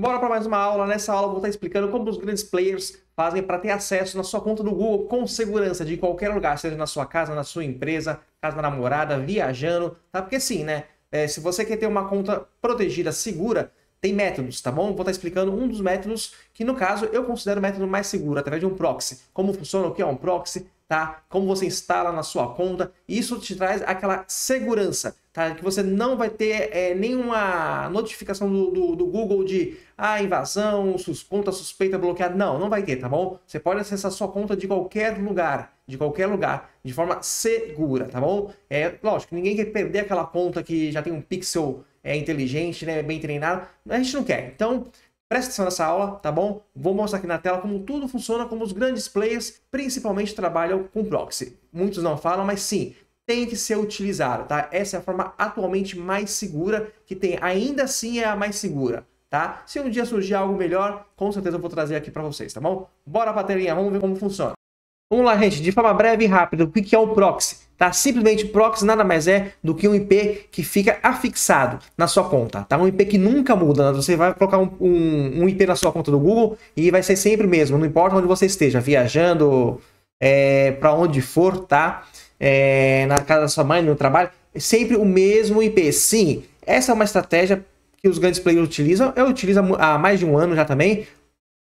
Bora para mais uma aula. Nessa aula eu vou estar tá explicando como os grandes players fazem para ter acesso na sua conta do Google com segurança de qualquer lugar, seja na sua casa, na sua empresa, casa da namorada, viajando, tá? Porque sim, né? É, se você quer ter uma conta protegida, segura, tem métodos, tá bom? Vou estar tá explicando um dos métodos que, no caso, eu considero o método mais seguro, através de um proxy. Como funciona, o que é um proxy, tá? Como você instala na sua conta. Isso te traz aquela segurança, tá? Que você não vai ter é, nenhuma notificação do, do, do, Google de ah, invasão, sus, conta suspeita bloqueada. Não, não vai ter, tá bom? Você pode acessar sua conta de qualquer lugar, de qualquer lugar, de forma segura, tá bom? É lógico, ninguém quer perder aquela conta que já tem um pixel é inteligente, né, bem treinado. A gente não quer. Então, Presta atenção nessa aula, tá bom? Vou mostrar aqui na tela como tudo funciona, como os grandes players principalmente trabalham com proxy. Muitos não falam, mas sim, tem que ser utilizado, tá? Essa é a forma atualmente mais segura que tem. Ainda assim é a mais segura, tá? Se um dia surgir algo melhor, com certeza eu vou trazer aqui para vocês, tá bom? Bora pra telinha, vamos ver como funciona. Vamos lá, gente, de forma breve e rápida, o que é o proxy? tá? Simplesmente proxy nada mais é do que um IP que fica afixado na sua conta, tá? Um IP que nunca muda, né? você vai colocar um, um, um, IP na sua conta do Google e vai ser sempre o mesmo, não importa onde você esteja, viajando, é, para onde for, tá? É, na casa da sua mãe, no trabalho, é sempre o mesmo IP. Sim, essa é uma estratégia que os grandes players utilizam. Eu utilizo há mais de um ano já também,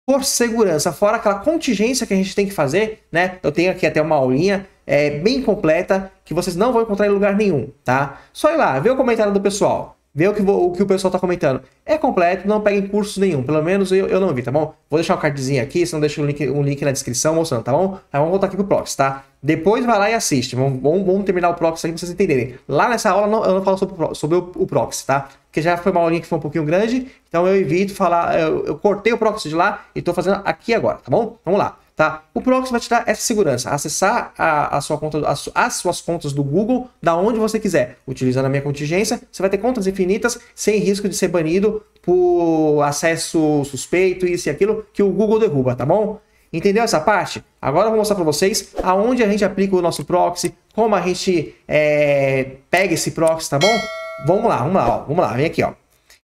por segurança, fora aquela contingência que a gente tem que fazer, né? Eu tenho aqui até uma aulinha é, bem completa que vocês não vão encontrar em lugar nenhum, tá? Só ir lá, ver o comentário do pessoal. Vê o que, vou, o que o pessoal está comentando. É completo, não peguem curso nenhum. Pelo menos eu, eu não vi, tá bom? Vou deixar uma cardzinha aqui, se não deixa um link, um link na descrição mostrando, tá bom? Aí vamos voltar aqui pro Prox, tá? Depois vai lá e assiste. Vamos, vamos, vamos terminar o Prox aí pra vocês entenderem. Lá nessa aula não, eu não falo sobre, o, sobre o, o Prox, tá? Porque já foi uma aulinha que foi um pouquinho grande, então eu evito falar. Eu, eu cortei o Prox de lá e estou fazendo aqui agora, tá bom? Vamos lá. Tá? O proxy vai te dar essa segurança, acessar a, a sua conta, a, as suas contas do Google da onde você quiser. Utilizando a minha contingência, você vai ter contas infinitas sem risco de ser banido por acesso suspeito, isso e aquilo que o Google derruba, tá bom? Entendeu essa parte? Agora eu vou mostrar para vocês aonde a gente aplica o nosso proxy, como a gente é, pega esse proxy, tá bom? Vamos lá, vamos lá, ó, vamos lá, vem aqui, ó.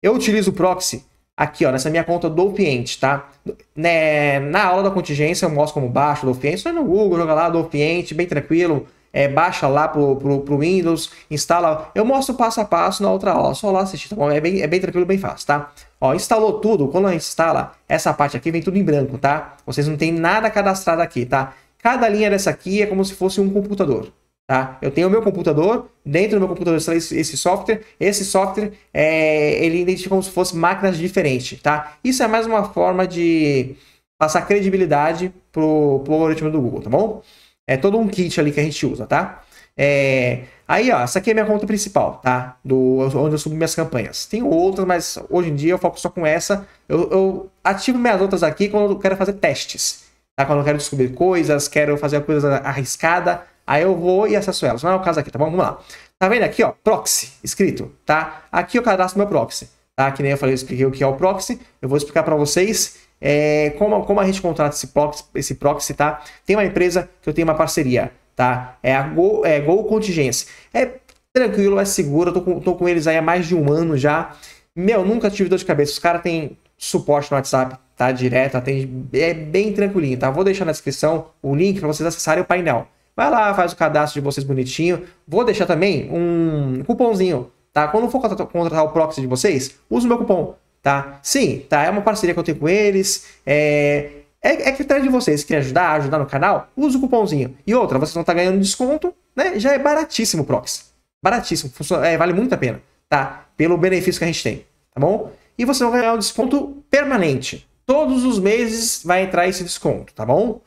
Eu utilizo o proxy aqui, ó, nessa minha conta do cliente, tá? Né, na aula da contingência eu mostro como baixa do cliente, só no Google, joga lá do cliente, bem tranquilo, é, baixa lá pro, pro, pro, Windows, instala. Eu mostro passo a passo na outra aula, só lá assistir, tá bom? É bem, é bem tranquilo, bem fácil, tá? Ó, instalou tudo, quando a gente instala, essa parte aqui vem tudo em branco, tá? Vocês não tem nada cadastrado aqui, tá? Cada linha dessa aqui é como se fosse um computador, Tá? Eu tenho o meu computador, dentro do meu computador está esse software, esse software é, ele identifica como se fosse máquinas diferentes. Tá? Isso é mais uma forma de passar credibilidade para o algoritmo do Google, tá bom? É todo um kit ali que a gente usa, tá? É... Aí, ó, essa aqui é a minha conta principal, tá? Do, onde eu subo minhas campanhas. Tem outras, mas hoje em dia eu foco só com essa. Eu, eu ativo minhas outras aqui quando eu quero fazer testes, tá? Quando eu quero descobrir coisas, quero fazer coisas arriscada, Aí eu vou e acesso elas. Não é o caso aqui, tá bom? Vamos lá. Tá vendo aqui, ó? Proxy, escrito, tá? Aqui eu cadastro meu proxy, tá? Que nem eu falei, eu expliquei o que é o proxy. Eu vou explicar para vocês é, como, como a gente contrata esse proxy, esse proxy, tá? Tem uma empresa que eu tenho uma parceria, tá? É a Go, é Go Contingência. É tranquilo, é seguro. Eu tô com, tô com eles aí há mais de um ano já. Meu, nunca tive dor de cabeça. Os caras têm suporte no WhatsApp, tá? Direto, atende. É bem tranquilinho, tá? Vou deixar na descrição o link para vocês acessarem o painel. Vai lá, faz o cadastro de vocês bonitinho. Vou deixar também um cupomzinho, tá? Quando for contratar o proxy de vocês, usa o meu cupom, tá? Sim, tá? É uma parceria que eu tenho com eles. É, é, é critério de vocês. Querem ajudar, ajudar no canal? Usa o cupomzinho. E outra, vocês vão estar tá ganhando desconto, né? Já é baratíssimo o proxy. Baratíssimo. Funciona, é, vale muito a pena, tá? Pelo benefício que a gente tem, tá bom? E vocês vão ganhar um desconto permanente. Todos os meses vai entrar esse desconto, tá bom?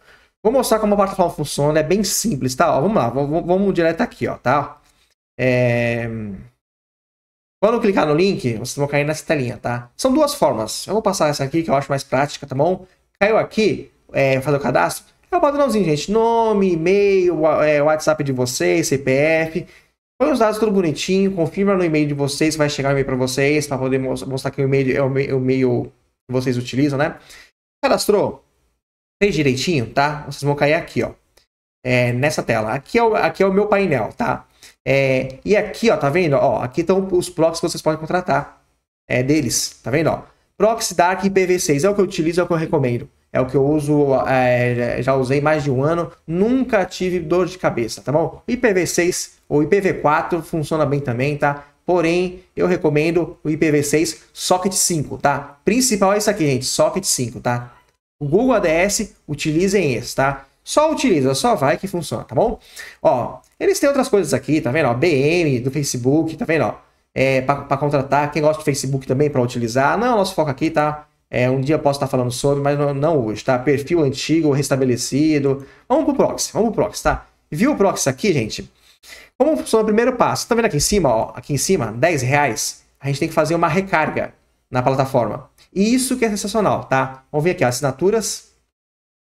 Vou mostrar como a plataforma funciona, é bem simples, tá? Ó, vamos lá, vamos, vamos, direto aqui, ó, tá? É... Quando clicar no link, vocês vão cair nessa telinha, tá? São duas formas. Eu vou passar essa aqui, que eu acho mais prática, tá bom? Caiu aqui, é, fazer o cadastro, é o padrãozinho, gente. Nome, e-mail, é, WhatsApp de vocês, CPF. Põe os dados tudo bonitinho, confirma no e-mail de vocês, vai chegar o e-mail para vocês, para poder mostrar que o e-mail é o e-mail que vocês utilizam, né? Cadastrou, fez direitinho, tá? Vocês vão cair aqui, ó. É, nessa tela. Aqui é, o, aqui é o meu painel, tá? É, e aqui, ó, tá vendo? Ó, aqui estão os proxies que vocês podem contratar é, deles, tá vendo? Ó, proxy Dark IPv6 é o que eu utilizo, é o que eu recomendo. É o que eu uso, é, já usei mais de um ano, nunca tive dor de cabeça, tá bom? IPv6 ou IPv4 funciona bem também, tá? Porém, eu recomendo o IPv6 Socket 5, tá? Principal é isso aqui, gente, Socket 5, tá? o Google ADS, utilizem esse, tá? Só utiliza, só vai que funciona, tá bom? Ó, eles têm outras coisas aqui, tá vendo? Ó, BM do Facebook, tá vendo? é, para contratar, quem gosta do Facebook também para utilizar. Não, nosso foco aqui tá. É, um dia posso estar tá falando sobre, mas não, não hoje, tá? Perfil antigo, restabelecido. Vamos pro proxy, vamos pro proxy, tá? Viu o proxy aqui, gente? Como funciona o primeiro passo? Tá vendo aqui em cima, ó? Aqui em cima, 10 reais. A gente tem que fazer uma recarga na plataforma. E isso que é sensacional, tá? Vamos ver aqui, assinaturas.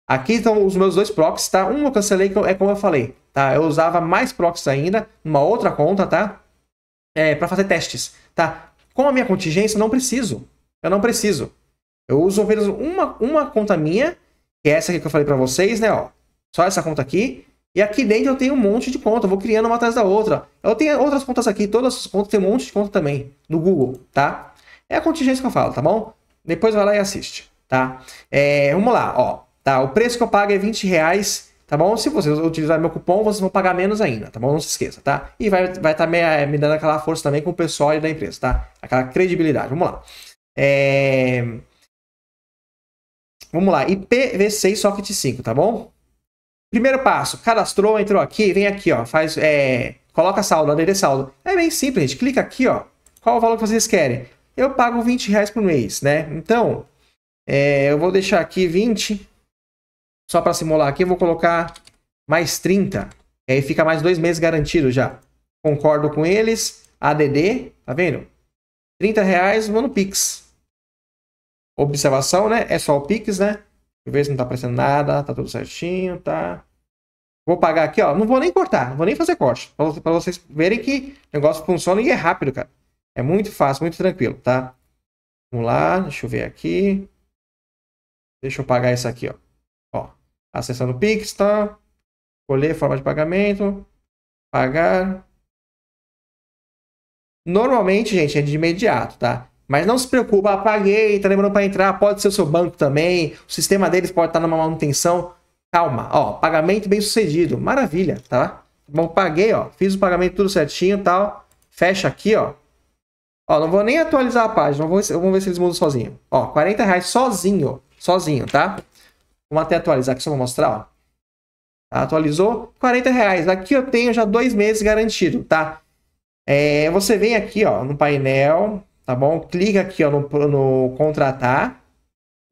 Aqui estão os meus dois proxies, tá? Um eu cancelei, é como eu falei, tá? Eu usava mais proxies ainda, numa outra conta, tá? É, para fazer testes, tá? Com a minha contingência, não preciso. Eu não preciso. Eu uso apenas uma, uma conta minha, que é essa aqui que eu falei para vocês, né? Ó, só essa conta aqui. E aqui dentro eu tenho um monte de conta, eu vou criando uma atrás da outra. Eu tenho outras contas aqui, todas as contas, têm um monte de conta também, no Google, tá? É a contingência que eu falo, tá bom? Depois vai lá e assiste, tá? É, vamos lá, ó. Tá, o preço que eu pago é 20 reais, tá bom? Se vocês utilizar meu cupom, vocês vão pagar menos ainda, tá bom? Não se esqueça, tá? E vai estar vai tá me, eh, me dando aquela força também com o pessoal da empresa, tá? Aquela credibilidade. Vamos lá. É... Vamos lá, IPv6 Socket 5, tá bom? Primeiro passo, cadastrou, entrou aqui, vem aqui, ó, faz, é, coloca saldo, adereço saldo. É bem simples, gente, clica aqui, ó, qual o valor que vocês querem? eu pago 20 reais por mês, né? Então, é, eu vou deixar aqui 20, só para simular aqui, eu vou colocar mais 30, aí fica mais dois meses garantido já. Concordo com eles, ADD, tá vendo? 30 reais, vou no Pix. Observação, né? É só o Pix, né? Deixa eu ver se não tá aparecendo nada, tá tudo certinho, tá? Vou pagar aqui, ó. Não vou nem cortar, não vou nem fazer corte. Pra vocês verem que o negócio funciona e é rápido, cara. É muito fácil, muito tranquilo, tá? Vamos lá, deixa eu ver aqui. Deixa eu pagar isso aqui, ó. ó acessando o Pix, tá? Escolher forma de pagamento. Pagar. Normalmente, gente, é de imediato, tá? Mas não se preocupa, apaguei, ah, paguei, tá lembrando para entrar, pode ser o seu banco também, o sistema deles pode estar numa manutenção. Calma, ó, pagamento bem sucedido, maravilha, tá? Bom, paguei, ó, fiz o pagamento tudo certinho, tal. Fecha aqui, ó. Ó, não vou nem atualizar a página. Vamos ver se eles mudam sozinho. Ó, 40 reais sozinho. Sozinho, tá? Vamos até atualizar aqui, só vou mostrar, ó. Tá, atualizou, 40 reais. Aqui eu tenho já dois meses garantido, tá? É, você vem aqui, ó, no painel, tá bom? Clica aqui, ó, no, no contratar.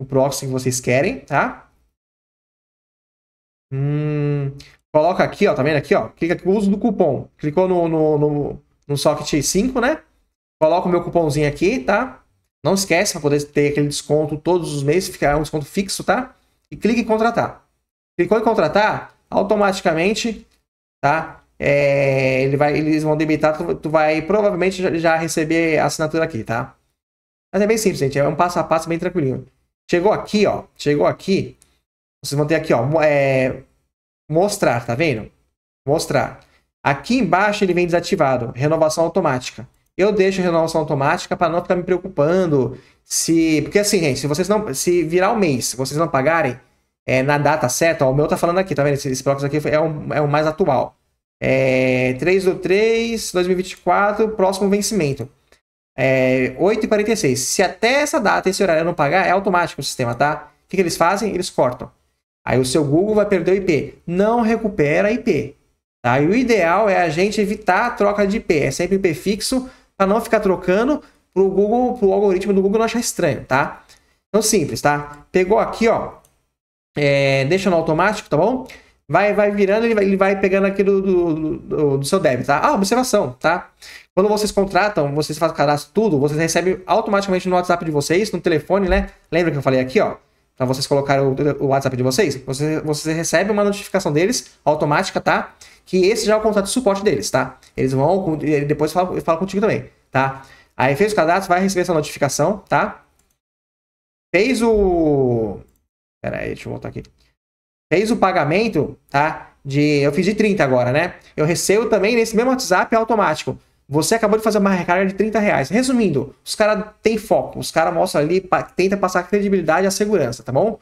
O próximo que vocês querem, tá? Hum, coloca aqui, ó, tá vendo aqui, ó? Clica aqui, uso do cupom. Clicou no, no, no, no Socket 5, né? Coloco meu cupomzinho aqui, tá? Não esquece para poder ter aquele desconto todos os meses, ficar um desconto fixo, tá? E clique em contratar. Clicou em contratar, automaticamente, tá? É, ele vai, eles vão debitar, tu, tu vai provavelmente já, já, receber a assinatura aqui, tá? Mas é bem simples, gente. É um passo a passo bem tranquilinho. Chegou aqui, ó. Chegou aqui. Vocês vão ter aqui, ó. É, mostrar, tá vendo? Mostrar. Aqui embaixo ele vem desativado. Renovação automática eu deixo renovação automática para não ficar me preocupando se. Porque assim, gente, se vocês não. Se virar o um mês, se vocês não pagarem é, na data certa, ó, o meu tá falando aqui, tá vendo? Esse, esse próximo aqui é o, é o mais atual. É, 3 do 3, 2024, próximo vencimento. É, 8 e 46 Se até essa data, esse horário eu não pagar, é automático o sistema, tá? O que, que eles fazem? Eles cortam. Aí o seu Google vai perder o IP. Não recupera IP. Tá? E o ideal é a gente evitar a troca de IP. É sempre IP fixo para não ficar trocando pro Google, pro algoritmo do Google não achar estranho, tá? Então simples, tá? Pegou aqui, ó, é, deixa no automático, tá bom? Vai, vai virando, ele vai, ele vai pegando aqui do, do, do, do seu débito, tá? Ah, observação, tá? Quando vocês contratam, vocês fazem cadastro, tudo, vocês recebem automaticamente no WhatsApp de vocês, no telefone, né? Lembra que eu falei aqui, ó? Então vocês colocaram o, WhatsApp de vocês, você, você recebe uma notificação deles automática, tá? Que esse já é o contato de suporte deles, tá? Eles vão, depois fala, fala contigo também, tá? Aí fez o cadastro, vai receber essa notificação, tá? Fez o. Pera aí, deixa eu voltar aqui. Fez o pagamento, tá? De. Eu fiz de 30 agora, né? Eu recebo também nesse mesmo WhatsApp automático você acabou de fazer uma recarga de 30 reais. Resumindo, os caras têm foco, os caras mostram ali, tenta passar a credibilidade e a segurança, tá bom?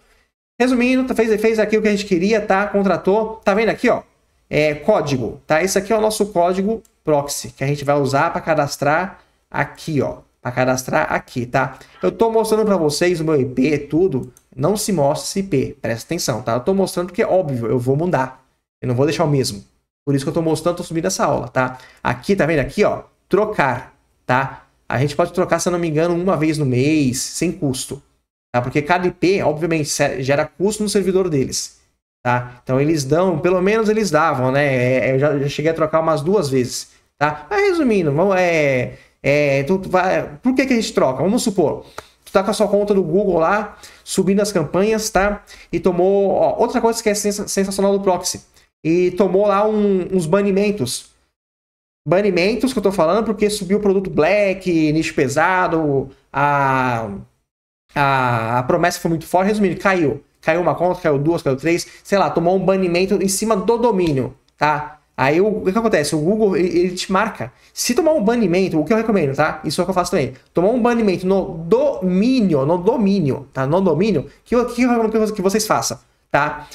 Resumindo, tá, fez, fez aqui o que a gente queria, tá? Contratou, tá vendo aqui, ó? É, código, tá? Esse aqui é o nosso código proxy, que a gente vai usar para cadastrar aqui, ó. Para cadastrar aqui, tá? Eu tô mostrando para vocês o meu IP, tudo. Não se mostra esse IP, presta atenção, tá? Eu tô mostrando porque, é óbvio, eu vou mudar. Eu não vou deixar o mesmo. Por isso que eu estou mostrando, estou subindo essa aula, tá? Aqui, tá vendo? Aqui, ó, trocar, tá? A gente pode trocar, se eu não me engano, uma vez no mês, sem custo, tá? Porque cada IP, obviamente, gera custo no servidor deles, tá? Então eles dão, pelo menos eles davam, né? É, é, eu já, já cheguei a trocar umas duas vezes, tá? Mas resumindo, vamos, é, é, tu, tu vai, por que, que a gente troca? Vamos supor, tu tá com a sua conta do Google lá, subindo as campanhas, tá? E tomou, ó, outra coisa que é sens sensacional do proxy, e tomou lá um, uns banimentos. Banimentos que eu tô falando porque subiu o produto black, nicho pesado, a, a, a promessa foi muito forte. Resumindo, caiu. Caiu uma conta, caiu duas, caiu três, sei lá, tomou um banimento em cima do domínio, tá? Aí o, o que acontece? O Google ele, ele, te marca. Se tomar um banimento, o que eu recomendo, tá? Isso é o que eu faço também. Tomar um banimento no domínio, no domínio, tá? No domínio, que, que eu recomendo que vocês façam, tá?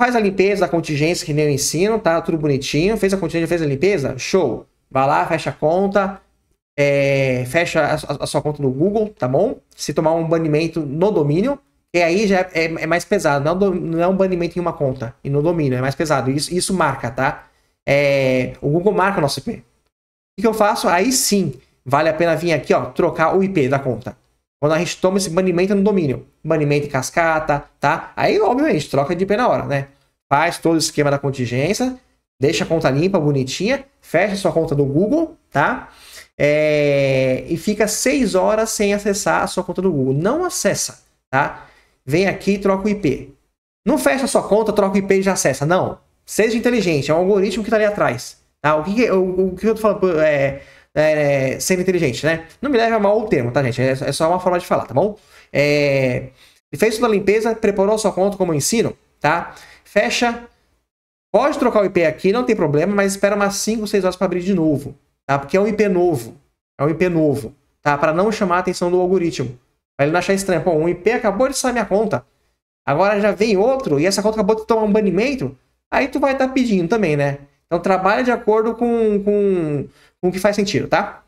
Faz a limpeza da contingência, que nem eu ensino, tá? Tudo bonitinho. Fez a contingência, fez a limpeza? Show! Vai lá, fecha a conta, é, fecha a, a, sua conta no Google, tá bom? Se tomar um banimento no domínio, e aí já é, é, é mais pesado. Não, é do, não é um banimento em uma conta e no domínio, é mais pesado. Isso, isso marca, tá? É, o Google marca o nosso IP. O que eu faço? Aí sim, vale a pena vir aqui, ó, trocar o IP da conta. Quando a gente toma esse banimento no domínio, banimento em cascata, tá? Aí, obviamente, troca de IP na hora, né? Faz todo o esquema da contingência, deixa a conta limpa, bonitinha, fecha sua conta do Google, tá? É... E fica seis horas sem acessar a sua conta do Google. Não acessa, tá? Vem aqui e troca o IP. Não fecha sua conta, troca o IP e já acessa. Não. Seja inteligente, é um algoritmo que está ali atrás. Tá? O, que, que, o, o que eu tô falando? É, é, sendo inteligente, né? Não me leve a mal o termo, tá, gente? É, é só uma forma de falar, tá bom? É, fez toda a limpeza, preparou sua conta como ensino, tá? Fecha. Pode trocar o IP aqui, não tem problema, mas espera umas 5, 6 horas para abrir de novo, tá? Porque é um IP novo. É um IP novo, tá? Para não chamar a atenção do algoritmo. Pra ele não achar estranho. Pô, um IP acabou de sair minha conta. Agora já vem outro e essa conta acabou de tomar um banimento. Aí tu vai estar tá pedindo também, né? Então trabalha de acordo com, com, com o que faz sentido, tá?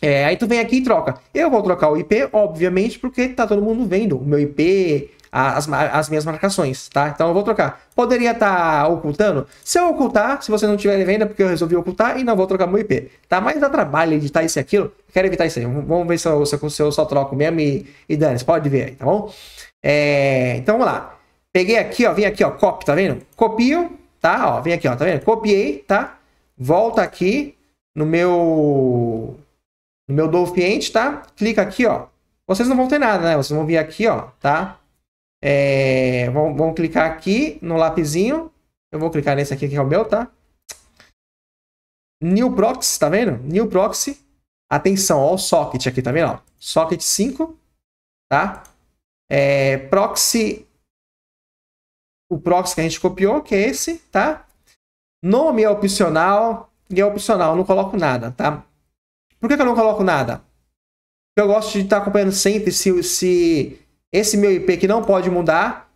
É, aí tu vem aqui e troca. Eu vou trocar o IP, obviamente, porque tá todo mundo vendo o meu IP, as, as minhas marcações, tá? Então eu vou trocar. Poderia estar tá ocultando? Se eu ocultar, se você não tiver venda, porque eu resolvi ocultar e não vou trocar meu IP, tá? Mas dá trabalho editar isso e aquilo, quero evitar isso aí. Vamos ver se eu, se eu, se eu só troco mesmo e, e dane -se. pode ver aí, tá bom? É, então vamos lá. Peguei aqui, ó, vim aqui, ó, copy, tá vendo? Copio, tá? Ó, vem aqui, ó, tá vendo? Copiei, tá? Volta aqui, no meu no meu Dolphiente, tá? Clica aqui, ó. Vocês não vão ter nada, né? Vocês vão vir aqui, ó, tá? É, vão, vão clicar aqui no lapizinho. Eu vou clicar nesse aqui que é o meu, tá? New Proxy, tá vendo? New Proxy. Atenção, ó, o socket aqui, tá vendo? Ó, socket 5, tá? É, proxy. O proxy que a gente copiou, que é esse, tá? Nome é opcional, e é opcional, não coloco nada, tá? Por que, que eu não coloco nada? Porque eu gosto de estar tá acompanhando sempre se, se esse meu IP que não pode mudar,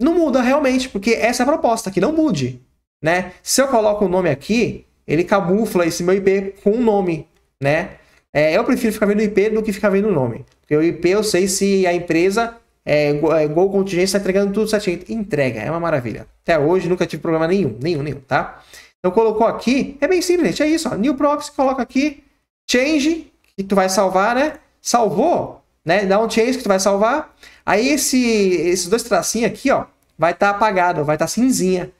não muda realmente, porque essa é a proposta, que não mude, né? Se eu coloco o um nome aqui, ele camufla esse meu IP com um nome, né? É, eu prefiro ficar vendo o IP do que ficar vendo o nome. Porque o IP eu sei se a empresa é, é Gol Contingência está entregando tudo certinho. Entrega, é uma maravilha. Até hoje nunca tive problema nenhum, nenhum, nenhum, tá? Então colocou aqui, é bem simples, é isso, ó, new proxy, coloca aqui, change, que tu vai salvar, né? Salvou, né? Dá um change que tu vai salvar. Aí esse, esses dois tracinhos aqui, ó, vai estar tá apagado, vai estar tá cinzinha.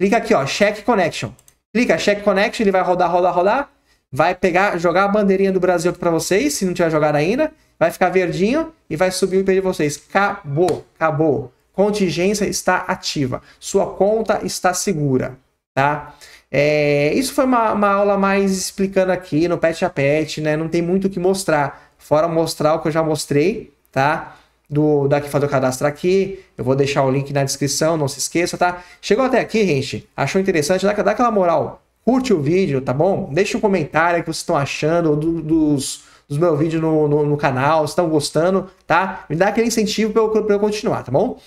Clica aqui, ó, check connection. Clica check connection, ele vai rodar, rodar, rodar. Vai pegar, jogar a bandeirinha do Brasil aqui para vocês, se não tiver jogado ainda. Vai ficar verdinho e vai subir o IP de vocês. Acabou, acabou. Contingência está ativa. Sua conta está segura, tá? É, isso foi uma, uma, aula mais explicando aqui no pet a pet, né? Não tem muito o que mostrar, fora mostrar o que eu já mostrei, tá? Do daqui fazer o cadastro aqui, eu vou deixar o link na descrição, não se esqueça, tá? Chegou até aqui, gente? Achou interessante? Dá, dá aquela moral, curte o vídeo, tá bom? Deixa um comentário que vocês estão achando do, dos, dos meus vídeos no, no, no canal, estão gostando, tá? Me dá aquele incentivo para eu, pra eu continuar, tá bom?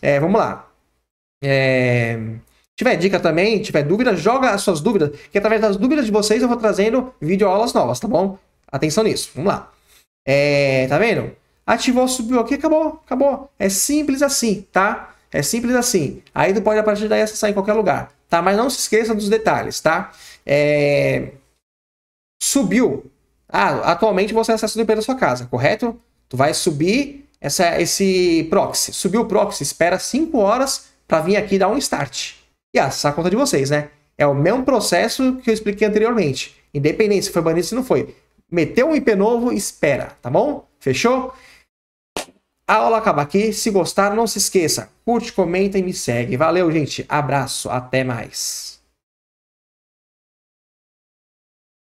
É, vamos lá. É tiver dica também, tiver dúvida, joga as suas dúvidas, que através das dúvidas de vocês eu vou trazendo vídeo aulas novas, tá bom? Atenção nisso, vamos lá. É, tá vendo? Ativou, subiu aqui, acabou, acabou. É simples assim, tá? É simples assim. Aí tu pode a partir daí acessar em qualquer lugar, tá? Mas não se esqueça dos detalhes, tá? É... Subiu. Ah, atualmente você acessa do IP da sua casa, correto? Tu vai subir essa, esse proxy. Subiu o proxy, espera 5 horas para vir aqui dar um start e acessar a conta de vocês, né? É o mesmo processo que eu expliquei anteriormente. Independente se foi banido se não foi. Meteu um IP novo, espera, tá bom? Fechou? A aula acaba aqui. Se gostaram, não se esqueça. Curte, comenta e me segue. Valeu, gente. Abraço. Até mais.